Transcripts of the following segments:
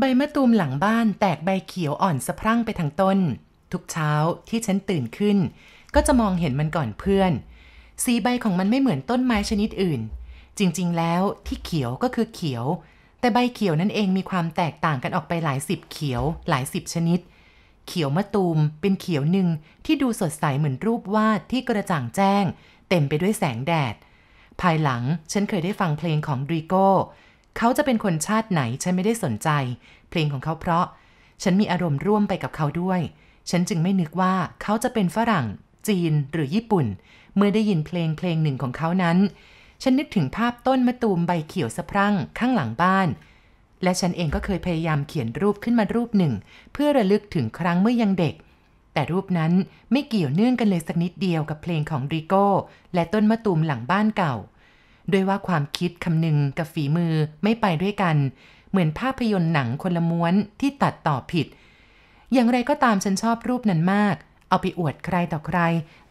ใบมะตูมหลังบ้านแตกใบเขียวอ่อนสะพรั่งไปทางต้น ทุกเช้าที่ฉันตื่นขึ้น ก็จะมองเห็นมันก่อนเพื่อน สีใบของมันไม่เหมือนต้นไม้ชนิดอื่น จริงๆแล้วที่เขียวก็คือเขียว แต่ใบเขียวนั่นเองมีความแตกต่างกันออกไปหลายสิบเขียวหลายสิบชนิด เขียวมะตูมเป็นเขียวหนึ่งที่ดูสดใสเหมือนรูปวาดที่กระจ่างแจ้ง เต็มไปด้วยแสงแดด ภายหลังฉันเคยได้ฟังเพลงของดริโกเขาจะเป็นคนชาติไหนฉันไม่ได้สนใจ เพลงของเขาเพราะ ฉันมีอารมณ์ร่วมไปกับเขาด้วย ฉันจึงไม่นึกว่าเขาจะเป็นฝรั่ง จีนหรือญี่ปุ่น เมื่อได้ยินเพลงเพลงหนึ่งของเขานั้น ฉันนึกถึงภาพต้นมะตูมใบเขียวสะพรั่งข้างหลังบ้าน และฉันเองก็เคยพยายามเขียนรูปขึ้นมารูปหนึ่ง เพื่อระลึกถึงครั้งเมื่อยังเด็ก แต่รูปนั้นไม่เกี่ยวเนื่องกันเลยสักนิดเดียวกับเพลงของริโก้และต้นมะตูมหลังบ้านเก่าด้วยว่าความคิดคำนึงกับฝีมือไม่ไปด้วยกัน เหมือนภาพยนตร์หนังคนละม้วนที่ตัดต่อผิด อย่างไรก็ตามฉันชอบรูปนั้นมาก เอาไปอวดใครต่อใคร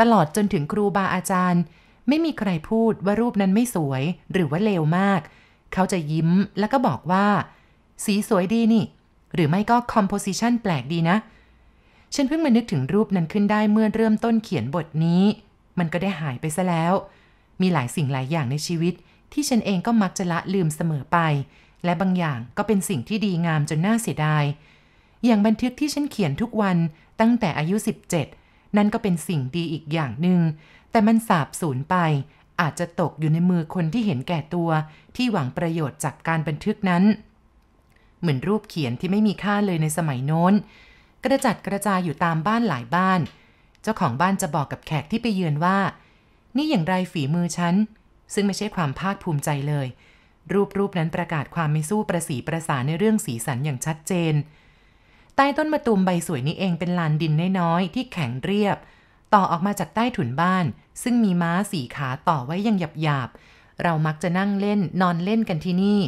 ตลอดจนถึงครูบาอาจารย์ ไม่มีใครพูดว่ารูปนั้นไม่สวยหรือว่าเลวมาก เขาจะยิ้มแล้วก็บอกว่า สีสวยดีนี่ หรือไม่ก็คอมโพสิชันแปลกดีนะ ฉันเพิ่งมานึกถึงรูปนั้นขึ้นได้เมื่อเริ่มต้นเขียนบทนี้ มันก็ได้หายไปซะแล้วมีหลายสิ่งหลายอย่างในชีวิตที่ฉันเองก็มักจะละลืมเสมอไป และบางอย่างก็เป็นสิ่งที่ดีงามจนน่าเสียดาย อย่างบันทึกที่ฉันเขียนทุกวันตั้งแต่อายุ 17 นั่นก็เป็นสิ่งดีอีกอย่างหนึง่ง แต่มันสาบสูญไป อาจจะตกอยู่ในมือคนที่เห็นแก่ตัว ที่หวังประโยชน์จากการบันทึกนั้น เหมือนรูปเขียนที่ไม่มีค่าเลยในสมัยโน้นกระจัดกระจายอยู่ตามบ้านหลายบ้าน เจ้าของบ้านจะบอกกับแขกที่ไปเยือนว่านี่อย่างไรฝีมือฉัน ซึ่งไม่ใช่ความภาคภูมิใจเลย รูปรูปนั้นประกาศความไม่สู้ประสีประสานในเรื่องสีสันอย่างชัดเจน ใต้ต้นมะตูมใบสวยนี้เองเป็นลานดินน้อยๆที่แข็งเรียบ ต่อออกมาจากใต้ถุนบ้าน ซึ่งมีม้าสีขาต่อไว้อย่างหยาบๆ เรามักจะนั่งเล่นนอนเล่นกันที่นี่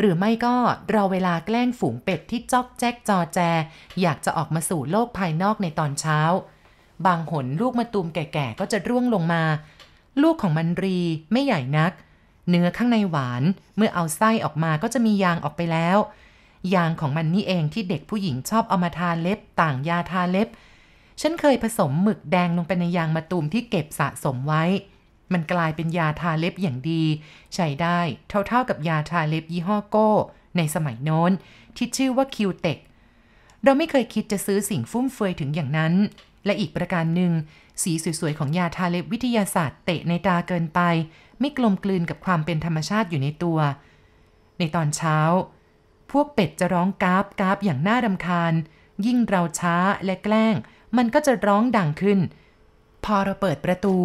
หรือไม่ก็รอเวลาแกล้งฝูงเป็ด ที่จอกแจ๊กจอแจ อยากจะออกมาสู่โลกภายนอกในตอนเช้า บางหนลูกมะตูมแก่ๆก็จะร่วงลงมาลูกของมันรีไม่ใหญ่นัก เนื้อข้างในหวาน เมื่อเอาไส้ออกมาก็จะมียางออกไปแล้ว ยางของมันนี่เองที่เด็กผู้หญิงชอบเอามาทาเล็บต่างยาทาเล็บฉันเคยผสมหมึกแดงลงไปในยางมะตูมที่เก็บสะสมไว้ มันกลายเป็นยาทาเล็บอย่างดี ใช้ได้เท่าๆ กับยาทาเล็บยี่ห้อโก้ในสมัยโน้นที่ชื่อว่าคิวเ็กเราไม่เคยคิดจะซื้อสิ่งฟุ่มเฟือยถึงอย่างนั้น และอีกประการหนึ่งสีสวยๆของยาทาเล็บวิทยาศาสตร์เตะในตาเกินไป ไม่กลมกลืนกับความเป็นธรรมชาติอยู่ในตัว ในตอนเช้า พวกเป็ดจะร้องกราบกราบอย่างน่ารำคาญ ยิ่งเราช้าและแกล้ง มันก็จะร้องดังขึ้น พอเราเปิดประตู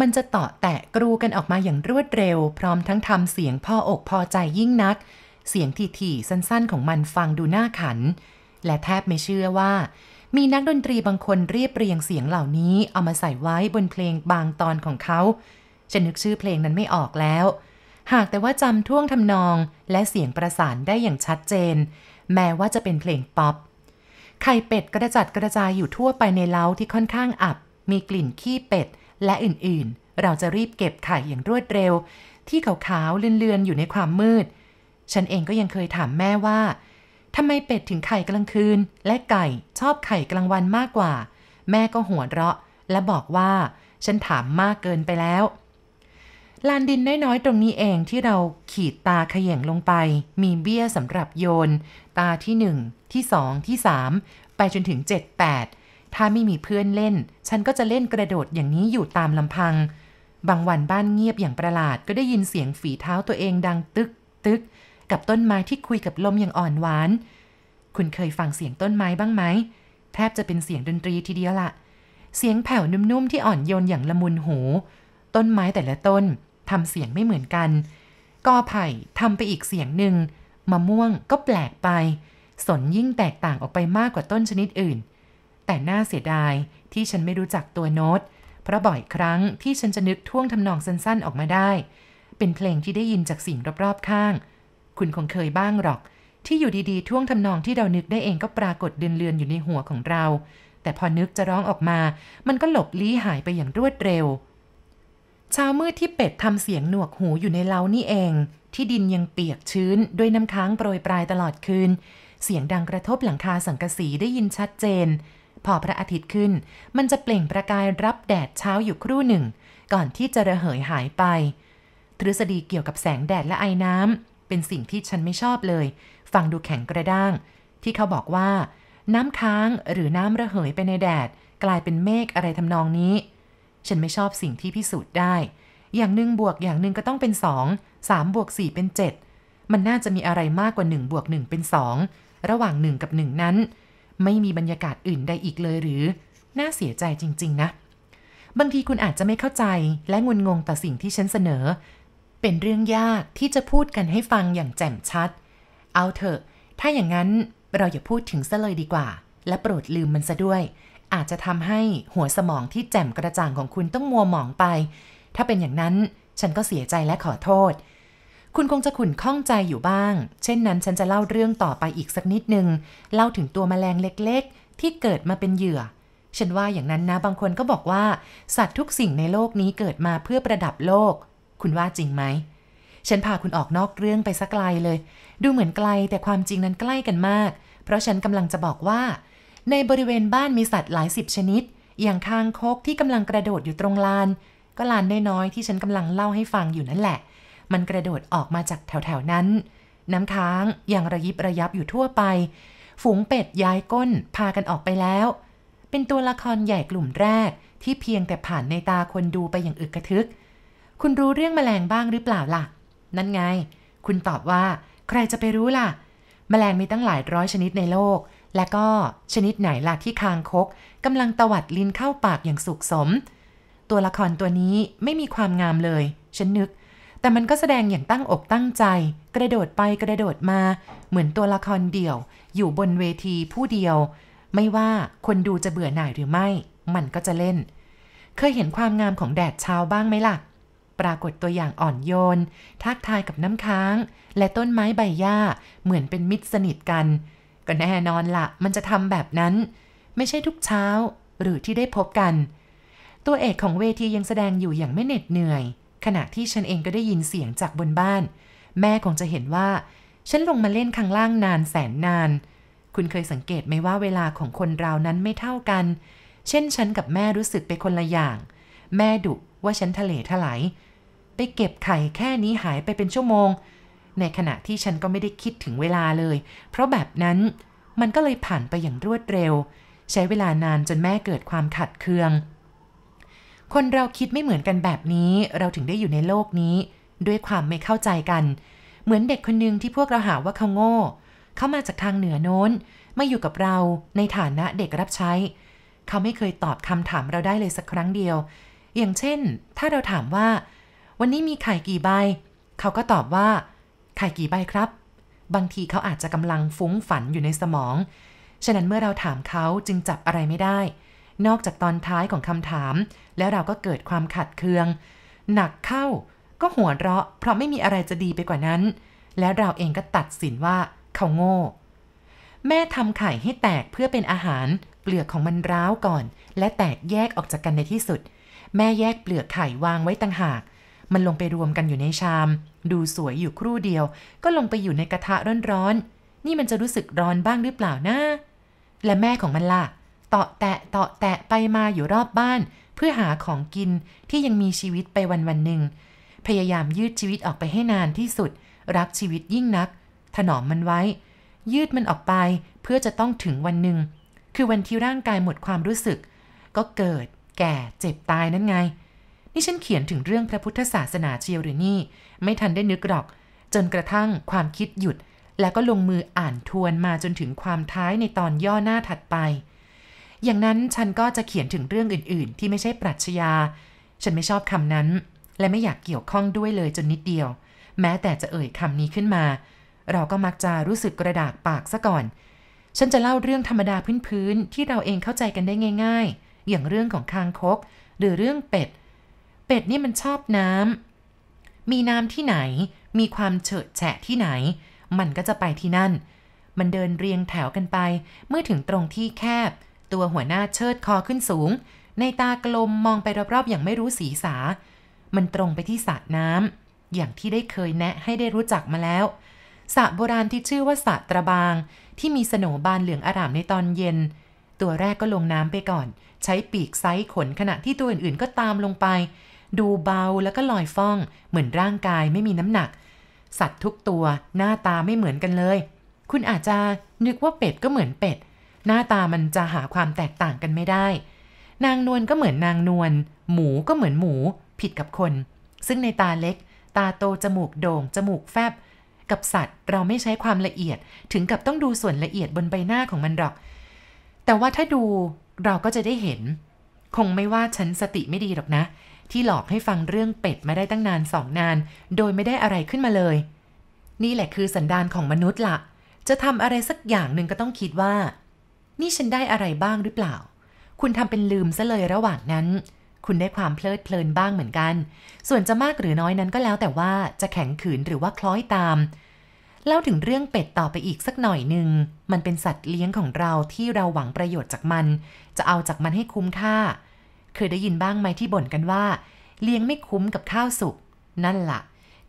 มันจะต่อแตะกรูกันออกมาอย่างรวดเร็ว พร้อมทั้งทำเสียงพ่ออกพอใจยิ่งนัก เสียงที่ถี่สั้นๆของมันฟังดูน่าขัน และแทบไม่เชื่อว่ามีนักดนตรีบางคนเรียบเรียงเสียงเหล่านี้เอามาใส่ไว้บนเพลงบางตอนของเขา ฉันนึกชื่อเพลงนั้นไม่ออกแล้ว หากแต่ว่าจำท่วงทำนองและเสียงประสานได้อย่างชัดเจน แม้ว่าจะเป็นเพลงป๊อป ไข่เป็ดกระจัดกระจายอยู่ทั่วไปในเล้าที่ค่อนข้างอับ มีกลิ่นขี้เป็ด และอื่นๆ เราจะรีบเก็บไข่อย่างรวดเร็วที่ขาวๆ เลือนๆ อยู่ในความมืด ฉันเองก็ยังเคยถามแม่ว่าทำไมเป็ดถึงไข่กลางคืน และไก่ชอบไข่กลางวันมากกว่า แม่ก็หัวเราะ และบอกว่า ฉันถามมากเกินไปแล้ว ลานดินน้อยๆ ตรงนี้เองที่เราขีดตาขย่งลงไป มีเบี้ยสำหรับโยนตาที่หนึ่งที่สองที่สามไปจนถึง 7-8 ถ้าไม่มีเพื่อนเล่น ฉันก็จะเล่นกระโดดอย่างนี้อยู่ตามลำพัง บางวันบ้านเงียบอย่างประหลาด ก็ได้ยินเสียงฝีเท้าตัวเองดังตึกตึกกับต้นไม้ที่คุยกับลมอย่างอ่อนหวาน คุณเคยฟังเสียงต้นไม้บ้างไหม แทบจะเป็นเสียงดนตรีทีเดียวละ เสียงแผ่วนุ่มๆที่อ่อนโยนอย่างละมุนหู ต้นไม้แต่ละต้นทำเสียงไม่เหมือนกัน กอไผ่ทำไปอีกเสียงหนึ่งมะม่วงก็แปลกไป สนยิ่งแตกต่างออกไปมากกว่าต้นชนิดอื่น แต่น่าเสียดายที่ฉันไม่รู้จักตัวโน้ต เพราะบ่อยครั้งที่ฉันจะนึกท่วงทำนองสั้นๆออกมาได้ เป็นเพลงที่ได้ยินจากสิ่งรอบๆข้างคุณคงเคยบ้างหรอก ที่อยู่ดี ๆ ท่วงทำนองที่เรานึกได้เองก็ปรากฏเดือนๆอยู่ในหัวของเรา แต่พอนึกจะร้องออกมา มันก็หลบลี้หายไปอย่างรวดเร็ว เช้ามืดที่เป็ดทำเสียงหนวกหูอยู่ในเล้านี่เอง ที่ดินยังเปียกชื้น ด้วยน้ำค้างโปรยปลายตลอดคืน เสียงดังกระทบหลังคาสังกะสีได้ยินชัดเจน พอพระอาทิตย์ขึ้น มันจะเปล่งประกายรับแดดเช้าอยู่ครู่หนึ่ง ก่อนที่จะระเหยหายไป ทฤษฎีเกี่ยวกับแสงแดดและไอน้เป็นสิ่งที่ฉันไม่ชอบเลย ฟังดูแข็งกระด้าง ที่เขาบอกว่า น้ำค้างหรือน้ำระเหยไปในแดด กลายเป็นเมฆอะไรทำนองนี้ ฉันไม่ชอบสิ่งที่พิสูจน์ได้ อย่างหนึ่งบวกอย่างหนึ่งก็ต้องเป็นสอง สามบวกสี่เป็นเจ็ดมันน่าจะมีอะไรมากกว่าหนึ่งบวกหนึ่งเป็นสอง ระหว่างหนึ่งกับหนึ่งนั้น ไม่มีบรรยากาศอื่นใดอีกเลยหรือ น่าเสียใจจริง ๆ นะ บางทีคุณอาจจะไม่เข้าใจและงุนงงต่อสิ่งที่ฉันเสนอเป็นเรื่องยากที่จะพูดกันให้ฟังอย่างแจ่มชัด เอาเถอะ ถ้าอย่างนั้นเราอย่าพูดถึงซะเลยดีกว่า และโปรดลืมมันซะด้วย อาจจะทำให้หัวสมองที่แจ่มกระจ่างของคุณต้องมัวหมองไป ถ้าเป็นอย่างนั้นฉันก็เสียใจและขอโทษ คุณคงจะขุ่นข้องใจอยู่บ้าง เช่นนั้นฉันจะเล่าเรื่องต่อไปอีกสักนิดหนึ่ง เล่าถึงตัวแมลงเล็ก ๆ ที่เกิดมาเป็นเหยื่อ ฉันว่าอย่างนั้นนะบางคนก็บอกว่า สัตว์ทุกสิ่งในโลกนี้เกิดมาเพื่อประดับโลกคุณว่าจริงไหม ฉันพาคุณออกนอกเรื่องไปสักไกลเลย ดูเหมือนไกลแต่ความจริงนั้นใกล้กันมาก เพราะฉันกำลังจะบอกว่า ในบริเวณบ้านมีสัตว์หลายสิบชนิด อย่างคางคกที่กำลังกระโดดอยู่ตรงลาน ก็ลานน้อยๆที่ฉันกำลังเล่าให้ฟังอยู่นั่นแหละ มันกระโดดออกมาจากแถวๆนั้น น้ำค้างอย่างระยิบระยับอยู่ทั่วไป ฝูงเป็ดย้ายก้นพากันออกไปแล้ว เป็นตัวละครใหญ่กลุ่มแรก ที่เพียงแต่ผ่านในตาคนดูไปอย่างอึกกระทึกคุณรู้เรื่องแมลงบ้างหรือเปล่าล่ะ นั่นไง คุณตอบว่า ใครจะไปรู้ล่ะ แมลงมีตั้งหลายร้อยชนิดในโลก และก็ชนิดไหนล่ะที่คางคกกำลังตวัดลิ้นเข้าปากอย่างสุขสม ตัวละครตัวนี้ไม่มีความงามเลย ฉันนึก แต่มันก็แสดงอย่างตั้งอกตั้งใจ กระโดดไปกระโดดมา เหมือนตัวละครเดี่ยว อยู่บนเวทีผู้เดียว ไม่ว่าคนดูจะเบื่อหน่ายหรือไม่ มันก็จะเล่น เคยเห็นความงามของแดดเช้าบ้างไหมล่ะปรากฏตัวอย่างอ่อนโยน ทักทายกับน้ำค้าง และต้นไม้ใบหญ้า เหมือนเป็นมิตรสนิทกัน ก็แน่นอนละมันจะทำแบบนั้น ไม่ใช่ทุกเช้า หรือที่ได้พบกัน ตัวเอกของเวทียังแสดงอยู่อย่างไม่เหน็ดเหนื่อย ขณะที่ฉันเองก็ได้ยินเสียงจากบนบ้าน แม่คงจะเห็นว่า ฉันลงมาเล่นข้างล่างนานแสนนาน คุณเคยสังเกตไหมว่าเวลาของคนเรานั้นไม่เท่ากัน เช่นฉันกับแม่รู้สึกไปคนละอย่าง แม่ดุว่าฉันทะเลทลายไปเก็บไข่แค่นี้หายไปเป็นชั่วโมง ในขณะที่ฉันก็ไม่ได้คิดถึงเวลาเลย เพราะแบบนั้นมันก็เลยผ่านไปอย่างรวดเร็ว ใช้เวลานานจนแม่เกิดความขัดเคือง คนเราคิดไม่เหมือนกันแบบนี้เราถึงได้อยู่ในโลกนี้ ด้วยความไม่เข้าใจกัน เหมือนเด็กคนหนึ่งที่พวกเราหาว่าเขาโง่ เขามาจากทางเหนือโน้นมาอยู่กับเราในฐานะเด็กรับใช้ เขาไม่เคยตอบคำถามเราได้เลยสักครั้งเดียว อย่างเช่น ถ้าเราถามว่าวันนี้มีไข่กี่ใบ เขาก็ตอบว่า ไข่กี่ใบครับ บางทีเขาอาจจะกำลังฟุ้งฝันอยู่ในสมอง ฉะนั้นเมื่อเราถามเขาจึงจับอะไรไม่ได้ นอกจากตอนท้ายของคำถาม แล้วเราก็เกิดความขัดเคือง หนักเข้าก็หัวเราะเพราะไม่มีอะไรจะดีไปกว่านั้น และเราเองก็ตัดสินว่าเขาโง่ แม่ทำไข่ให้แตกเพื่อเป็นอาหาร เปลือกของมันร้าวก่อน และแตกแยกออกจากกันในที่สุด แม่แยกเปลือกไข่วางไว้ต่างหากมันลงไปรวมกันอยู่ในชาม ดูสวยอยู่ครู่เดียว ก็ลงไปอยู่ในกระทะร้อนๆ นี่มันจะรู้สึกร้อนบ้างหรือเปล่านะ และแม่ของมันล่ะ เตาะแตะเตาะแตะไปมาอยู่รอบบ้าน เพื่อหาของกินที่ยังมีชีวิตไปวันวันหนึ่ง พยายามยืดชีวิตออกไปให้นานที่สุด รักชีวิตยิ่งนัก ถนอมมันไว้ ยืดมันออกไปเพื่อจะต้องถึงวันหนึ่ง คือวันที่ร่างกายหมดความรู้สึก ก็เกิด แก่ เจ็บตายนั่นไงนี่ฉันเขียนถึงเรื่องพระพุทธศาสนาเชียวหรือนี่ ไม่ทันได้นึกหรอก จนกระทั่งความคิดหยุดแล้วก็ลงมืออ่านทวนมาจนถึงความท้ายในตอนย่อหน้าถัดไป อย่างนั้นฉันก็จะเขียนถึงเรื่องอื่น ๆ ที่ไม่ใช่ปรัชญาฉันไม่ชอบคำนั้น และไม่อยากเกี่ยวข้องด้วยเลยจนนิดเดียว แม้แต่จะเอ่ยคำนี้ขึ้นมา เราก็มักจะรู้สึกกระดากปากซะก่อน ฉันจะเล่าเรื่องธรรมดาพื้น ๆ ที่เราเองเข้าใจกันได้ง่าย ๆ อย่างเรื่องของคางคกหรือเรื่องเป็ดเป็ดนี่มันชอบน้ำ มีน้ำที่ไหน มีความเฉอะแฉะที่ไหน มันก็จะไปที่นั่น มันเดินเรียงแถวกันไป เมื่อถึงตรงที่แคบ ตัวหัวหน้าเชิดคอขึ้นสูง ในตากลมมองไปรอบๆ อย่างไม่รู้สีสามันตรงไปที่สระน้ำ อย่างที่ได้เคยแนะให้ได้รู้จักมาแล้ว สระโบราณที่ชื่อว่าสระตระบาง ที่มีสโนบานเหลืองอร่ามในตอนเย็น ตัวแรกก็ลงน้ำไปก่อน ใช้ปีกไซส์ขนขณะที่ตัวอื่นๆก็ตามลงไปดูเบาแล้วก็ลอยฟ้องเหมือนร่างกายไม่มีน้ำหนัก สัตว์ทุกตัวหน้าตาไม่เหมือนกันเลย คุณอาจจะนึกว่าเป็ดก็เหมือนเป็ด หน้าตามันจะหาความแตกต่างกันไม่ได้ นางนวลก็เหมือนนางนวลหมูก็เหมือนหมูผิดกับคน ซึ่งในตาเล็ก ตาโตจมูกโด่งจมูกแฟบ กับสัตว์เราไม่ใช้ความละเอียดถึงกับต้องดูส่วนละเอียดบนใบหน้าของมันหรอก แต่ว่าถ้าดูเราก็จะได้เห็น คงไม่ว่าฉันสติไม่ดีหรอกนะที่หลอกให้ฟังเรื่องเป็ดมาได้ตั้งนานสองนานโดยไม่ได้อะไรขึ้นมาเลย นี่แหละคือสันดานของมนุษย์ละ่ะจะทำอะไรสักอย่างหนึ่งก็ต้องคิดว่า นี่ฉันได้อะไรบ้างหรือเปล่า คุณทำเป็นลืมซะเลยระหว่างนั้น คุณได้ความเพลิดเพลินบ้างเหมือนกัน ส่วนจะมากหรือน้อยนั้นก็แล้วแต่ว่าจะแข็งขืนหรือว่าคล้อยตามเล่าถึงเรื่องเป็ดต่อไปอีกสักหน่อยหนึ่งมันเป็นสัตว์เลี้ยงของเราที่เราหวังประโยชน์จากมัน จะเอาจากมันให้คุ้มค่าเคยได้ยินบ้างไหมที่บ่นกันว่า เลี้ยงไม่คุ้มกับข้าวสุกนั่นละ่ะ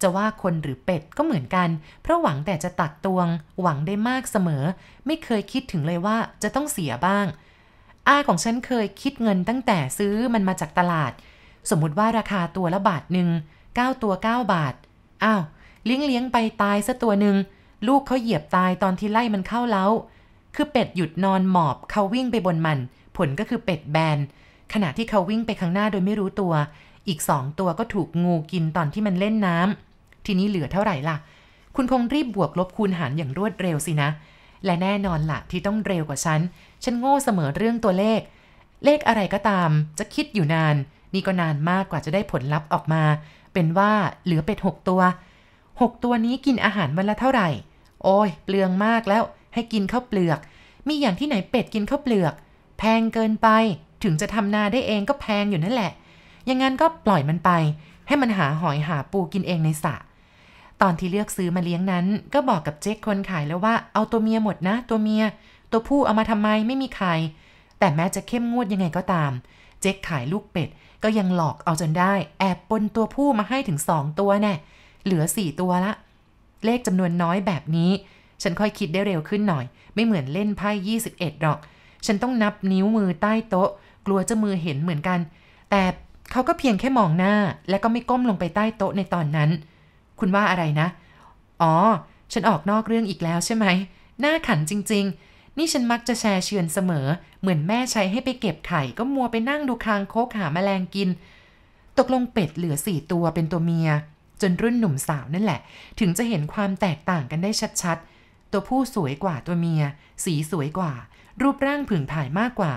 จะว่าคนหรือเป็ดก็เหมือนกัน เพราะหวังแต่จะตักตวงหวังได้มากเสมอ ไม่เคยคิดถึงเลยว่าจะต้องเสียบ้างอาของฉันเคยคิดเงินตั้งแต่ซื้อมันมาจากตลาด สมมุติว่าราคาตัวละบาทหนึ่ง9ตัว9 บาทอ้าวเลี้ยงเลี้ยงไปตายซะตัวหนึ่งลูกเขาเหยียบตายตอนที่ไล่มันเข้าเล้าคือเป็ดหยุดนอนหมอบเขาวิ่งไปบนมัน ผลก็คือเป็ดแบนขณะที่เขาวิ่งไปข้างหน้าโดยไม่รู้ตัว อีกสองตัวก็ถูกงูกินตอนที่มันเล่นน้ำ ทีนี้เหลือเท่าไหร่ล่ะ คุณคงรีบบวกลบคูณหารอย่างรวดเร็วสินะ และแน่นอนละ่ะที่ต้องเร็วกว่าฉัน ฉันโง่เสมอเรื่องตัวเลข เลขอะไรก็ตาม จะคิดอยู่นาน นี่ก็นานมากกว่าจะได้ผลลัพธ์ออกมา เป็นว่าเหลือเป็ดหกตัวหกตัวนี้กินอาหารวันละเท่าไหร่ โอ้ยเปลืองมากแล้ว ให้กินข้าวเปลือก มีอย่างที่ไหนเป็ดกินข้าวเปลือก แพงเกินไปถึงจะทำนาได้เองก็แพงอยู่นั่นแหละ ยังงั้นก็ปล่อยมันไป ให้มันหาหอยหาปูกินเองในสระ ตอนที่เลือกซื้อมาเลี้ยงนั้น ก็บอกกับเจ๊กคนขายแล้วว่าเอาตัวเมียหมดนะตัวเมีย ตัวผู้เอามาทำไมไม่มีใคร แต่แม้จะเข้มงวดยังไงก็ตาม เจ๊กขายลูกเป็ดก็ยังหลอกเอาจนได้ แอบปนตัวผู้มาให้ถึงสองตัวแน่เหลือสี่ตัวละ เลขจำนวนน้อยแบบนี้ ฉันค่อยคิดได้เร็วขึ้นหน่อย ไม่เหมือนเล่นไพ่21หรอก ฉันต้องนับนิ้วมือใต้โต๊ะกลัวเจ้ามือเห็นเหมือนกัน แต่เขาก็เพียงแค่มองหน้า และก็ไม่ก้มลงไปใต้โต๊ะในตอนนั้น คุณว่าอะไรนะ อ๋อ ฉันออกนอกเรื่องอีกแล้วใช่ไหม หน้าขันจริงๆ นี่ฉันมักจะแชร์เชือนเสมอ เหมือนแม่ใช้ให้ไปเก็บไข่ ก็มัวไปนั่งดูคางโคกหาแมลงกิน ตกลงเป็ดเหลือสี่ตัวเป็นตัวเมีย จนรุ่นหนุ่มสาวนั่นแหละ ถึงจะเห็นความแตกต่างกันได้ชัดๆ ตัวผู้สวยกว่าตัวเมีย สีสวยกว่า รูปร่างผึ่งผายมากกว่า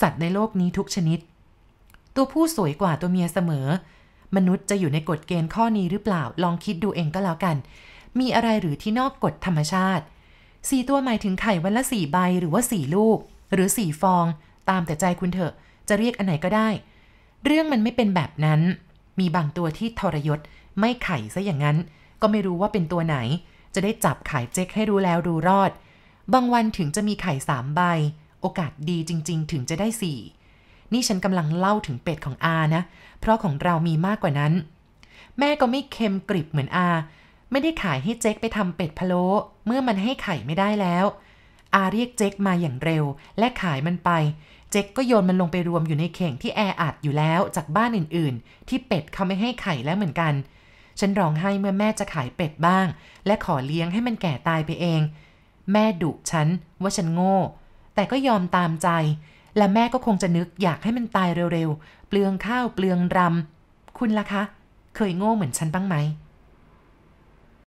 สัตว์ในโลกนี้ทุกชนิด ตัวผู้สวยกว่าตัวเมียเสมอ มนุษย์จะอยู่ในกฎเกณฑ์ข้อนี้หรือเปล่า ลองคิดดูเองก็แล้วกัน มีอะไรหรือที่นอกกฎธรรมชาติสี่ตัวหมายถึงไข่วันละสี่ใบหรือว่าสี่ลูก หรือสี่ฟอง ตามแต่ใจคุณเถอะจะเรียกอันไหนก็ได้ เรื่องมันไม่เป็นแบบนั้น มีบางตัวที่ทรยศไม่ไข่ซะอย่างนั้น ก็ไม่รู้ว่าเป็นตัวไหน จะได้จับไข่เจ๊กให้รู้แล้วรู้รอด บางวันถึงจะมีไข่สามใบโอกาสดีจริงๆ ถึงจะได้สี่ นี่ฉันกำลังเล่าถึงเป็ดของอานะ เพราะของเรามีมากกว่านั้น แม่ก็ไม่เค็มกริบเหมือนอา ไม่ได้ขายให้เจ๊กไปทำเป็ดพะโล้เมื่อมันให้ไข่ไม่ได้แล้ว อาเรียกเจ๊กมาอย่างเร็วและขายมันไป เจ๊กก็โยนมันลงไปรวมอยู่ในเข่งที่แออัดอยู่แล้วจากบ้านอื่นๆ ที่เป็ดเขาไม่ให้ไข่แล้วเหมือนกัน ฉันร้องไห้เมื่อแม่จะขายเป็ดบ้าง และขอเลี้ยงให้มันแก่ตายไปเอง แม่ดุฉันว่าฉันโง่แต่ก็ยอมตามใจ และแม่ก็คงจะนึกอยากให้มันตายเร็วๆ เปลืองข้าว เปลืองรำ คุณล่ะคะ เคยโง่เหมือนฉันบ้างไหม